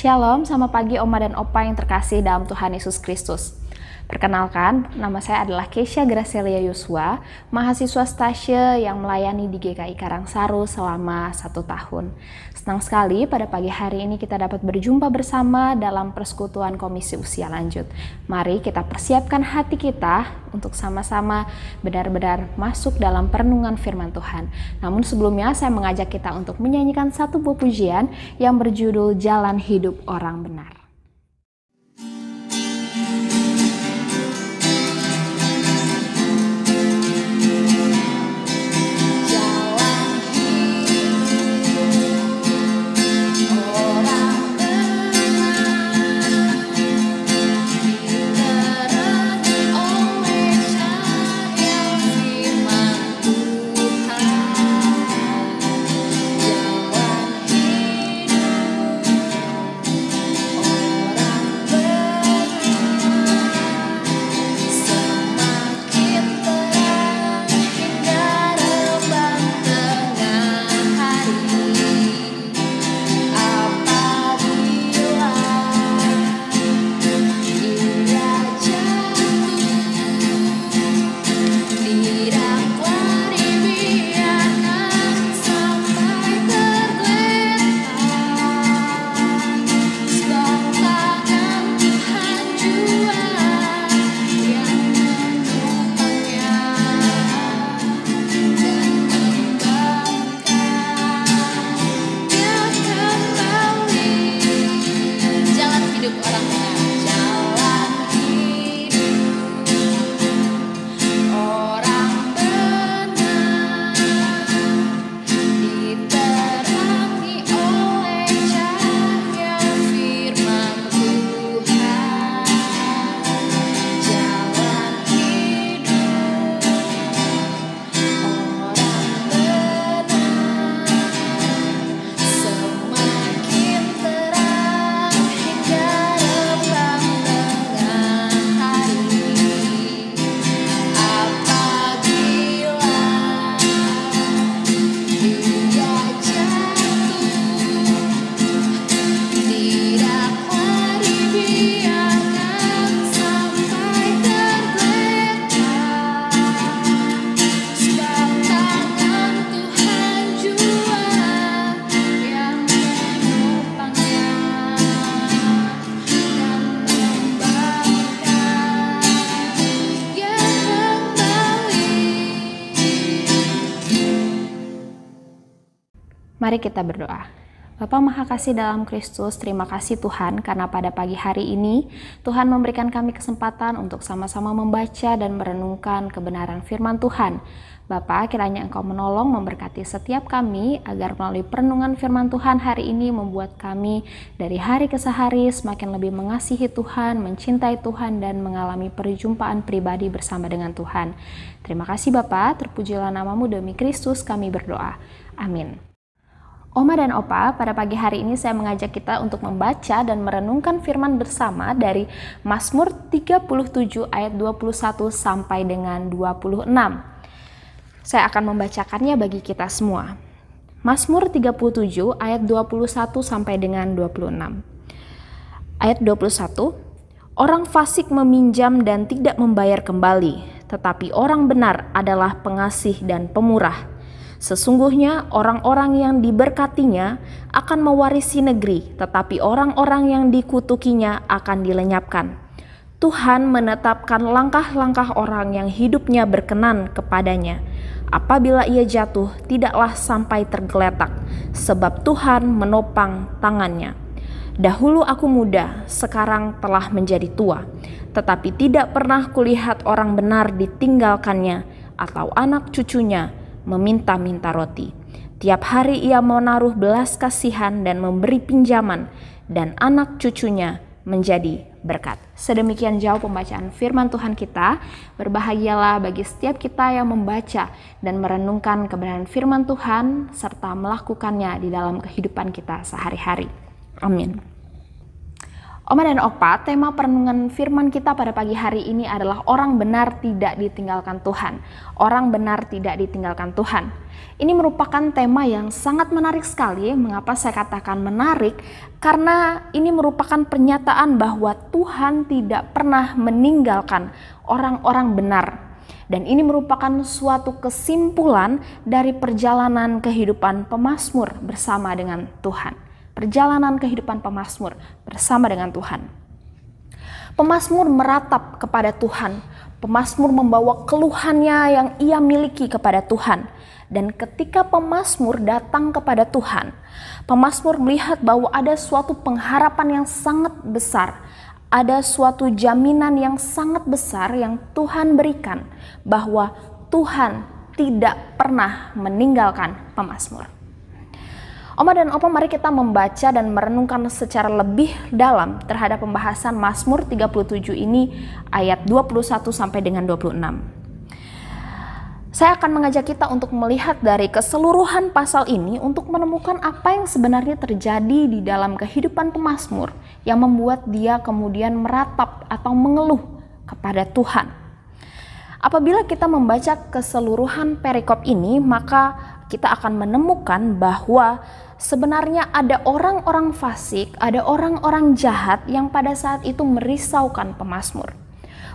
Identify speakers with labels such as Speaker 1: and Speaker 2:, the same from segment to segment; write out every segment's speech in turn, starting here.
Speaker 1: Shalom, sama pagi Oma dan Opa yang terkasih dalam Tuhan Yesus Kristus. Perkenalkan, nama saya adalah Keisha Gracelia Yuswa, mahasiswa stasiun yang melayani di GKI Karangsaru selama satu tahun. Senang sekali pada pagi hari ini kita dapat berjumpa bersama dalam persekutuan Komisi Usia Lanjut. Mari kita persiapkan hati kita untuk sama-sama benar-benar masuk dalam perenungan firman Tuhan. Namun sebelumnya saya mengajak kita untuk menyanyikan satu buah pujian yang berjudul Jalan Hidup Orang Benar. Mari kita berdoa. Bapa Maha Kasih dalam Kristus, terima kasih Tuhan karena pada pagi hari ini Tuhan memberikan kami kesempatan untuk sama-sama membaca dan merenungkan kebenaran firman Tuhan. Bapa, kiranya Engkau menolong memberkati setiap kami agar melalui perenungan firman Tuhan hari ini membuat kami dari hari ke hari semakin lebih mengasihi Tuhan, mencintai Tuhan, dan mengalami perjumpaan pribadi bersama dengan Tuhan. Terima kasih Bapa, terpujilah namamu demi Kristus kami berdoa. Amin. Oma dan Opa, pada pagi hari ini saya mengajak kita untuk membaca dan merenungkan firman bersama dari Mazmur 37 ayat 21 sampai dengan 26. Saya akan membacakannya bagi kita semua. Mazmur 37 ayat 21 sampai dengan 26. Ayat 21, orang fasik meminjam dan tidak membayar kembali, tetapi orang benar adalah pengasih dan pemurah. Sesungguhnya orang-orang yang diberkatinya akan mewarisi negeri, tetapi orang-orang yang dikutukinya akan dilenyapkan. Tuhan menetapkan langkah-langkah orang yang hidupnya berkenan kepadanya. Apabila ia jatuh, tidaklah sampai tergeletak, sebab Tuhan menopang tangannya. Dahulu aku muda, sekarang telah menjadi tua, tetapi tidak pernah kulihat orang benar ditinggalkannya atau anak cucunya meminta-minta roti. Tiap hari ia menaruh belas kasihan dan memberi pinjaman, dan anak cucunya menjadi berkat. Sedemikian jauh pembacaan firman Tuhan kita. Berbahagialah bagi setiap kita yang membaca dan merenungkan kebenaran firman Tuhan serta melakukannya di dalam kehidupan kita sehari-hari. Amin. Oma dan Opa, tema perenungan firman kita pada pagi hari ini adalah orang benar tidak ditinggalkan Tuhan. Orang benar tidak ditinggalkan Tuhan. Ini merupakan tema yang sangat menarik sekali. Mengapa saya katakan menarik? Karena ini merupakan pernyataan bahwa Tuhan tidak pernah meninggalkan orang-orang benar dan ini merupakan suatu kesimpulan dari perjalanan kehidupan pemazmur bersama dengan Tuhan perjalanan kehidupan pemazmur bersama dengan Tuhan. Pemazmur meratap kepada Tuhan, pemazmur membawa keluhannya yang ia miliki kepada Tuhan. Dan ketika pemazmur datang kepada Tuhan, pemazmur melihat bahwa ada suatu pengharapan yang sangat besar, ada suatu jaminan yang sangat besar yang Tuhan berikan bahwa Tuhan tidak pernah meninggalkan pemazmur. Oma dan Opa mari kita membaca dan merenungkan secara lebih dalam terhadap pembahasan Mazmur 37 ini ayat 21 sampai dengan 26. Saya akan mengajak kita untuk melihat dari keseluruhan pasal ini untuk menemukan apa yang sebenarnya terjadi di dalam kehidupan pemazmur yang membuat dia kemudian meratap atau mengeluh kepada Tuhan. Apabila kita membaca keseluruhan perikop ini, maka kita akan menemukan bahwa sebenarnya ada orang-orang fasik, ada orang-orang jahat yang pada saat itu merisaukan pemasmur.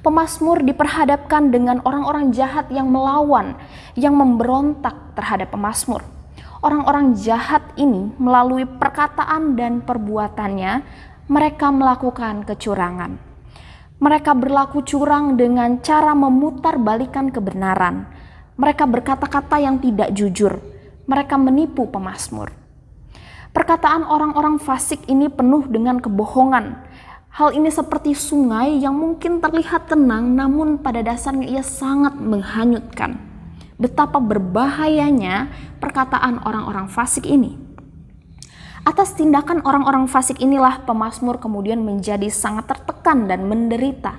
Speaker 1: Pemasmur diperhadapkan dengan orang-orang jahat yang melawan, yang memberontak terhadap pemasmur. Orang-orang jahat ini melalui perkataan dan perbuatannya mereka melakukan kecurangan. Mereka berlaku curang dengan cara memutar balikan kebenaran. Mereka berkata-kata yang tidak jujur. Mereka menipu pemasmur. Perkataan orang-orang fasik ini penuh dengan kebohongan. Hal ini seperti sungai yang mungkin terlihat tenang, namun pada dasarnya ia sangat menghanyutkan. Betapa berbahayanya perkataan orang-orang fasik ini. Atas tindakan orang-orang fasik inilah pemasmur kemudian menjadi sangat tertekan dan menderita.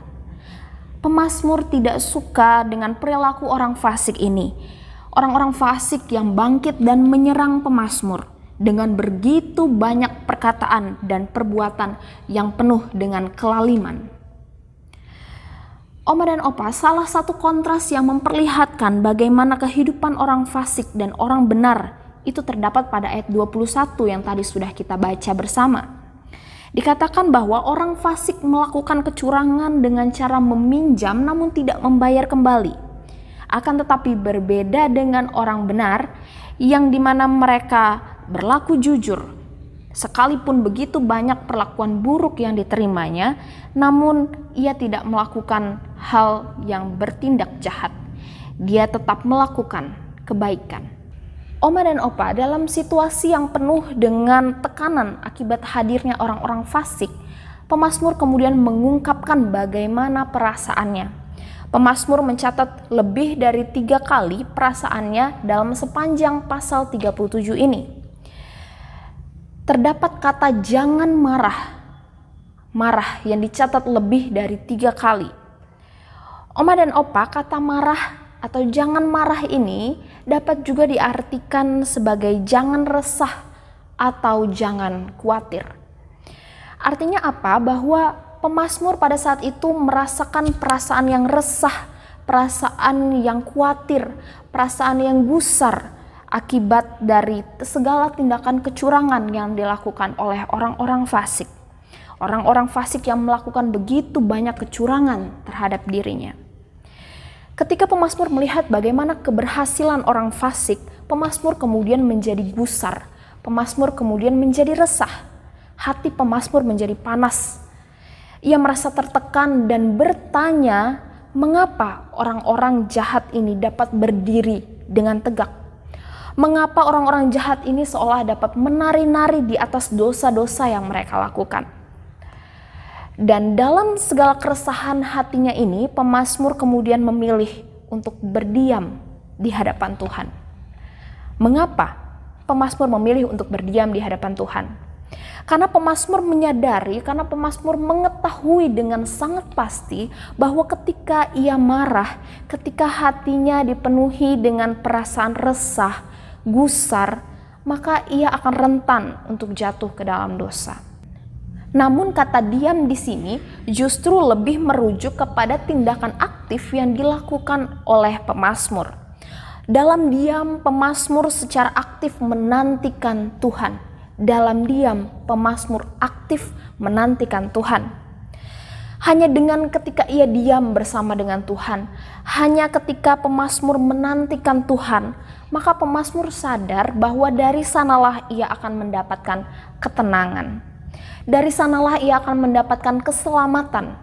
Speaker 1: Pemasmur tidak suka dengan perilaku orang fasik ini. Orang-orang fasik yang bangkit dan menyerang pemasmur dengan begitu banyak perkataan dan perbuatan yang penuh dengan kelaliman. Oma dan Opa salah satu kontras yang memperlihatkan bagaimana kehidupan orang fasik dan orang benar itu terdapat pada ayat 21 yang tadi sudah kita baca bersama. Dikatakan bahwa orang fasik melakukan kecurangan dengan cara meminjam namun tidak membayar kembali. Akan tetapi berbeda dengan orang benar yang dimana mereka berlaku jujur. Sekalipun begitu banyak perlakuan buruk yang diterimanya, namun ia tidak melakukan hal yang bertindak jahat. Dia tetap melakukan kebaikan. Oma dan Opa dalam situasi yang penuh dengan tekanan akibat hadirnya orang-orang fasik, pemazmur kemudian mengungkapkan bagaimana perasaannya. Pemasmur mencatat lebih dari tiga kali perasaannya dalam sepanjang pasal 37 ini terdapat kata "jangan marah". Marah yang dicatat lebih dari tiga kali. Oma dan opa, kata marah atau jangan marah ini dapat juga diartikan sebagai jangan resah atau jangan khawatir. Artinya apa? Bahwa pemasmur pada saat itu merasakan perasaan yang resah, perasaan yang khawatir, perasaan yang gusar, akibat dari segala tindakan kecurangan yang dilakukan oleh orang-orang fasik. Orang-orang fasik yang melakukan begitu banyak kecurangan terhadap dirinya. Ketika pemasmur melihat bagaimana keberhasilan orang fasik, pemasmur kemudian menjadi gusar, Pemasmur kemudian menjadi resah. Hati pemasmur menjadi panas. Ia merasa tertekan dan bertanya, mengapa orang-orang jahat ini dapat berdiri dengan tegak mengapa orang-orang jahat ini seolah dapat menari-nari di atas dosa-dosa yang mereka lakukan. Dan dalam segala keresahan hatinya ini, pemazmur kemudian memilih untuk berdiam di hadapan Tuhan. Mengapa pemazmur memilih untuk berdiam di hadapan Tuhan? Karena pemazmur menyadari, karena pemazmur mengetahui dengan sangat pasti bahwa ketika ia marah, ketika hatinya dipenuhi dengan perasaan resah, gusar, maka ia akan rentan untuk jatuh ke dalam dosa. Namun kata diam di sini justru lebih merujuk kepada tindakan aktif yang dilakukan oleh pemasmur. Dalam diam, pemasmur secara aktif menantikan Tuhan. Dalam diam, pemasmur aktif menantikan Tuhan. Hanya dengan ketika ia diam bersama dengan Tuhan, hanya ketika pemasmur menantikan Tuhan, maka pemasmur sadar bahwa dari sanalah ia akan mendapatkan ketenangan. Dari sanalah ia akan mendapatkan keselamatan.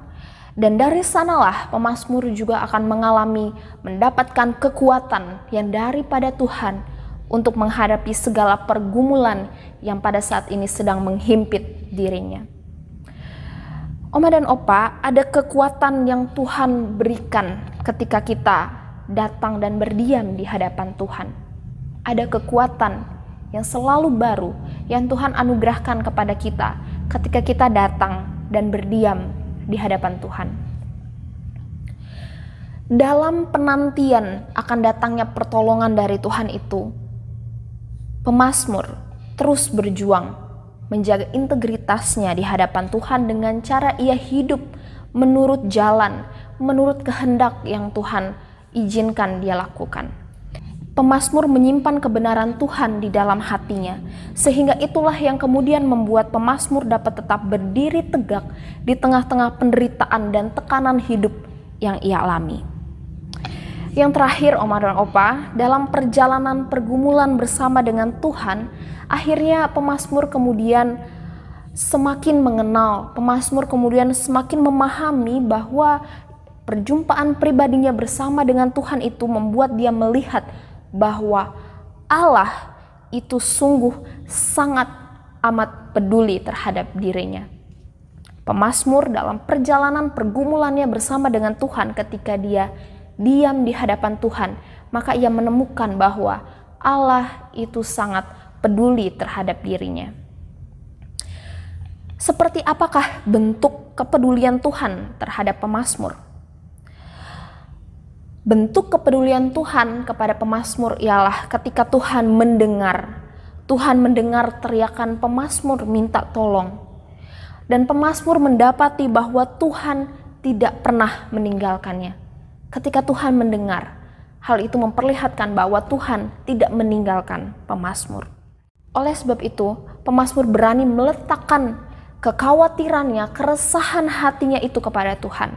Speaker 1: Dan dari sanalah pemasmur juga akan mengalami mendapatkan kekuatan yang daripada Tuhan untuk menghadapi segala pergumulan yang pada saat ini sedang menghimpit dirinya. Oma dan Opa, ada kekuatan yang Tuhan berikan ketika kita datang dan berdiam di hadapan Tuhan. Ada kekuatan yang selalu baru yang Tuhan anugerahkan kepada kita ketika kita datang dan berdiam di hadapan Tuhan. Dalam penantian akan datangnya pertolongan dari Tuhan itu, pemazmur terus berjuang menjaga integritasnya di hadapan Tuhan dengan cara ia hidup menurut jalan, menurut kehendak yang Tuhan izinkan dia lakukan. Pemasmur menyimpan kebenaran Tuhan di dalam hatinya, sehingga itulah yang kemudian membuat pemasmur dapat tetap berdiri tegak di tengah-tengah penderitaan dan tekanan hidup yang ia alami. Yang terakhir, Oma dan Opa, dalam perjalanan pergumulan bersama dengan Tuhan, akhirnya pemazmur kemudian semakin mengenal, pemazmur kemudian semakin memahami bahwa perjumpaan pribadinya bersama dengan Tuhan itu membuat dia melihat bahwa Allah itu sungguh sangat amat peduli terhadap dirinya. Pemasmur dalam perjalanan pergumulannya bersama dengan Tuhan ketika dia diam di hadapan Tuhan, maka ia menemukan bahwa Allah itu sangat peduli terhadap dirinya. Seperti apakah bentuk kepedulian Tuhan terhadap pemazmur? Bentuk kepedulian Tuhan kepada pemazmur ialah ketika Tuhan mendengar. Tuhan mendengar teriakan pemazmur minta tolong. Dan pemazmur mendapati bahwa Tuhan tidak pernah meninggalkannya. Ketika Tuhan mendengar, hal itu memperlihatkan bahwa Tuhan tidak meninggalkan Pemasmur. Oleh sebab itu, Pemasmur berani meletakkan kekhawatirannya, keresahan hatinya itu kepada Tuhan.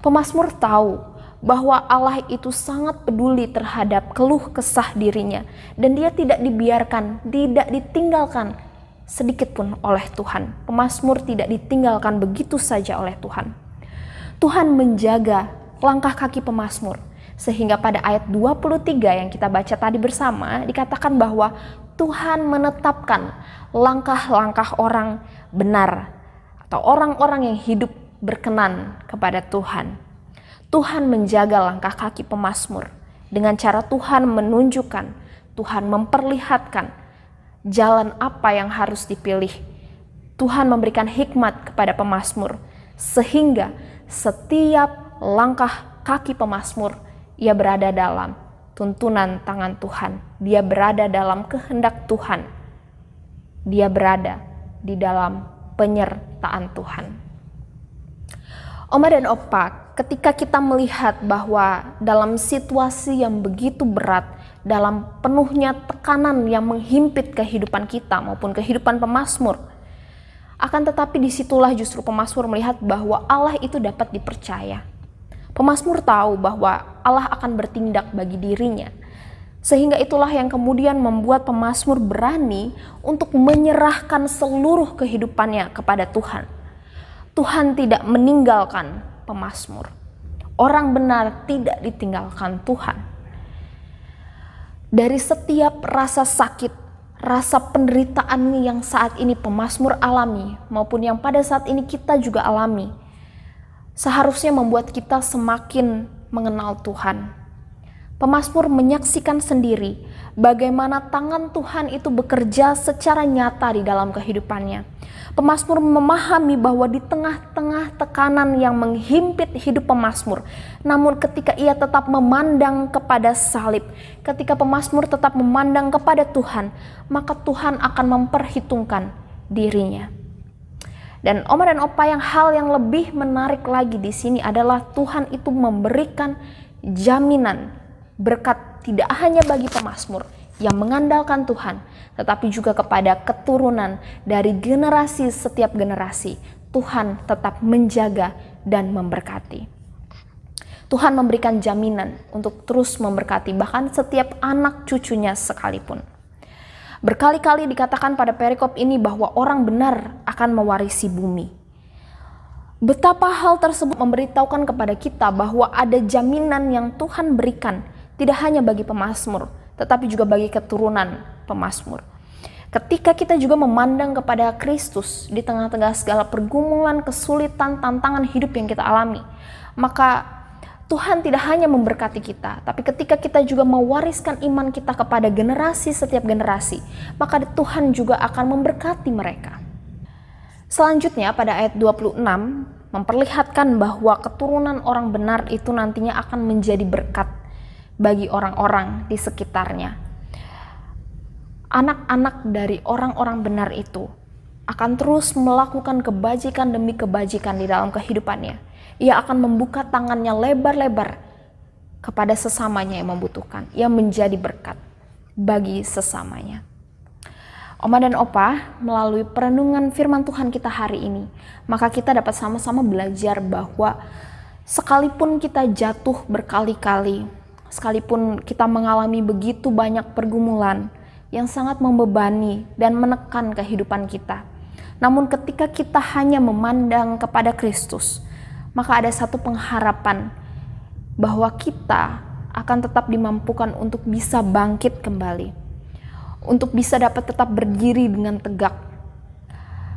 Speaker 1: Pemasmur tahu bahwa Allah itu sangat peduli terhadap keluh kesah dirinya dan dia tidak dibiarkan, tidak ditinggalkan sedikit pun oleh Tuhan. Pemasmur tidak ditinggalkan begitu saja oleh Tuhan. Tuhan menjaga langkah kaki pemasmur. Sehingga pada ayat 23 yang kita baca tadi bersama dikatakan bahwa Tuhan menetapkan langkah-langkah orang benar atau orang-orang yang hidup berkenan kepada Tuhan. Tuhan menjaga langkah kaki pemasmur dengan cara Tuhan menunjukkan, Tuhan memperlihatkan jalan apa yang harus dipilih. Tuhan memberikan hikmat kepada pemasmur sehingga setiap langkah kaki pemasmur, ia berada dalam tuntunan tangan Tuhan. Dia berada dalam kehendak Tuhan. Dia berada di dalam penyertaan Tuhan. Oma dan Opa, ketika kita melihat bahwa dalam situasi yang begitu berat, dalam penuhnya tekanan yang menghimpit kehidupan kita maupun kehidupan pemasmur, akan tetapi disitulah justru pemasmur melihat bahwa Allah itu dapat dipercaya. Pemasmur tahu bahwa Allah akan bertindak bagi dirinya. Sehingga itulah yang kemudian membuat pemasmur berani untuk menyerahkan seluruh kehidupannya kepada Tuhan. Tuhan tidak meninggalkan pemasmur. Orang benar tidak ditinggalkan Tuhan. Dari setiap rasa sakit rasa penderitaan yang saat ini pemasmur alami maupun yang pada saat ini kita juga alami seharusnya membuat kita semakin mengenal Tuhan. Pemasmur menyaksikan sendiri bagaimana tangan Tuhan itu bekerja secara nyata di dalam kehidupannya. Pemasmur memahami bahwa di tengah-tengah tekanan yang menghimpit hidup pemasmur, namun ketika ia tetap memandang kepada salib, ketika pemasmur tetap memandang kepada Tuhan, maka Tuhan akan memperhitungkan dirinya. Dan oma dan opa yang hal yang lebih menarik lagi di sini adalah Tuhan itu memberikan jaminan berkat tidak hanya bagi pemazmur yang mengandalkan Tuhan, tetapi juga kepada keturunan dari generasi setiap generasi. Tuhan tetap menjaga dan memberkati. Tuhan memberikan jaminan untuk terus memberkati bahkan setiap anak cucunya sekalipun. Berkali-kali dikatakan pada perikop ini bahwa orang benar akan mewarisi bumi. Betapa hal tersebut memberitahukan kepada kita bahwa ada jaminan yang Tuhan berikan tidak hanya bagi pemazmur, tetapi juga bagi keturunan pemazmur. Ketika kita juga memandang kepada Kristus di tengah-tengah segala pergumulan, kesulitan, tantangan hidup yang kita alami, maka Tuhan tidak hanya memberkati kita, tapi ketika kita juga mewariskan iman kita kepada generasi setiap generasi, maka Tuhan juga akan memberkati mereka. Selanjutnya pada ayat 26 memperlihatkan bahwa keturunan orang benar itu nantinya akan menjadi berkat bagi orang-orang di sekitarnya. Anak-anak dari orang-orang benar itu akan terus melakukan kebajikan demi kebajikan di dalam kehidupannya. Ia akan membuka tangannya lebar-lebar kepada sesamanya yang membutuhkan, Ia menjadi berkat bagi sesamanya. Oma dan Opa, melalui perenungan firman Tuhan kita hari ini, maka kita dapat sama-sama belajar bahwa sekalipun kita jatuh berkali-kali, sekalipun kita mengalami begitu banyak pergumulan yang sangat membebani dan menekan kehidupan kita, namun ketika kita hanya memandang kepada Kristus, maka ada satu pengharapan bahwa kita akan tetap dimampukan untuk bisa bangkit kembali, untuk bisa dapat tetap berdiri dengan tegak.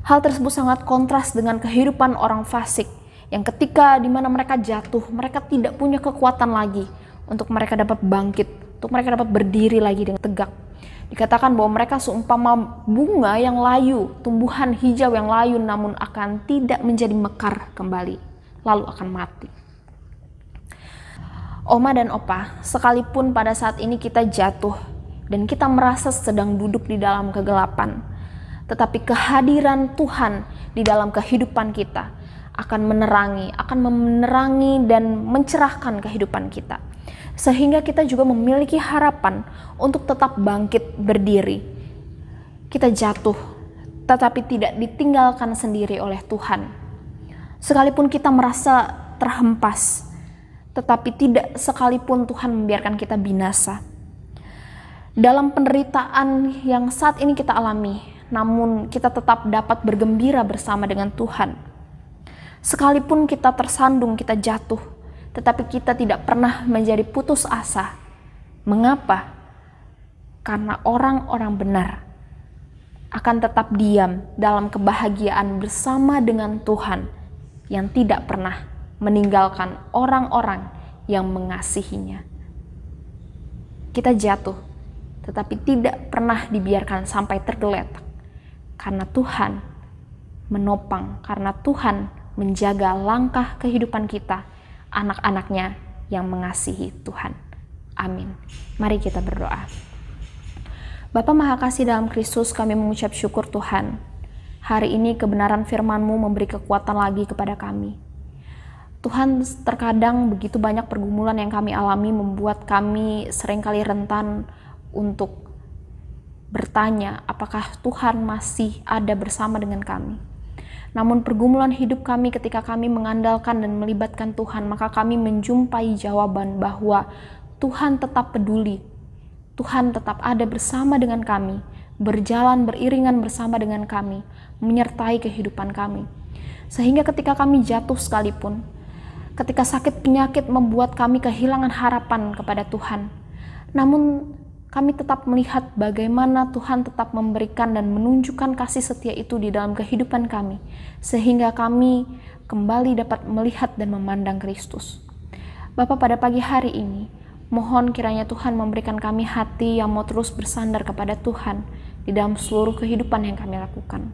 Speaker 1: Hal tersebut sangat kontras dengan kehidupan orang fasik yang ketika di mana mereka jatuh, mereka tidak punya kekuatan lagi untuk mereka dapat bangkit, untuk mereka dapat berdiri lagi dengan tegak. Dikatakan bahwa mereka seumpama bunga yang layu, tumbuhan hijau yang layu namun akan tidak menjadi mekar kembali, lalu akan mati. Oma dan Opa, sekalipun pada saat ini kita jatuh dan kita merasa sedang duduk di dalam kegelapan, tetapi kehadiran Tuhan di dalam kehidupan kita akan menerangi, akan menerangi dan mencerahkan kehidupan kita sehingga kita juga memiliki harapan untuk tetap bangkit berdiri. Kita jatuh, tetapi tidak ditinggalkan sendiri oleh Tuhan. Sekalipun kita merasa terhempas, tetapi tidak sekalipun Tuhan membiarkan kita binasa. Dalam penderitaan yang saat ini kita alami, namun kita tetap dapat bergembira bersama dengan Tuhan. Sekalipun kita tersandung, kita jatuh, tetapi kita tidak pernah menjadi putus asa. Mengapa? Karena orang-orang benar akan tetap diam dalam kebahagiaan bersama dengan Tuhan yang tidak pernah meninggalkan orang-orang yang mengasihinya. Kita jatuh, tetapi tidak pernah dibiarkan sampai tergeletak karena Tuhan menopang, karena Tuhan menjaga langkah kehidupan kita anak-anaknya yang mengasihi Tuhan. Amin. Mari kita berdoa. Bapa Maha Kasih dalam Kristus, kami mengucap syukur Tuhan. Hari ini kebenaran firman-Mu memberi kekuatan lagi kepada kami. Tuhan, terkadang begitu banyak pergumulan yang kami alami membuat kami seringkali rentan untuk bertanya apakah Tuhan masih ada bersama dengan kami. Namun pergumulan hidup kami ketika kami mengandalkan dan melibatkan Tuhan, maka kami menjumpai jawaban bahwa Tuhan tetap peduli. Tuhan tetap ada bersama dengan kami, berjalan beriringan bersama dengan kami, menyertai kehidupan kami. Sehingga ketika kami jatuh sekalipun, ketika sakit penyakit membuat kami kehilangan harapan kepada Tuhan. Namun kami tetap melihat bagaimana Tuhan tetap memberikan dan menunjukkan kasih setia itu di dalam kehidupan kami, sehingga kami kembali dapat melihat dan memandang Kristus. Bapak, pada pagi hari ini, mohon kiranya Tuhan memberikan kami hati yang mau terus bersandar kepada Tuhan di dalam seluruh kehidupan yang kami lakukan.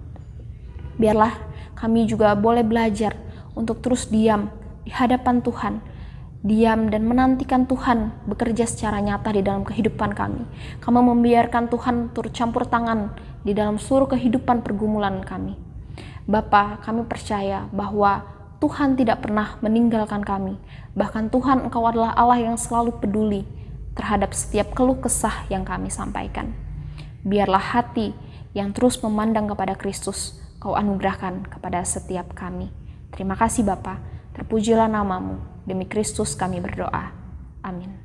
Speaker 1: Biarlah kami juga boleh belajar untuk terus diam di hadapan Tuhan diam dan menantikan Tuhan bekerja secara nyata di dalam kehidupan kami. Kami membiarkan Tuhan turut campur tangan di dalam seluruh kehidupan pergumulan kami. Bapa, kami percaya bahwa Tuhan tidak pernah meninggalkan kami. Bahkan Tuhan Engkau adalah Allah yang selalu peduli terhadap setiap keluh kesah yang kami sampaikan. Biarlah hati yang terus memandang kepada Kristus, Kau anugerahkan kepada setiap kami. Terima kasih Bapa, terpujilah namamu Demi Kristus kami
Speaker 2: berdoa. Amin.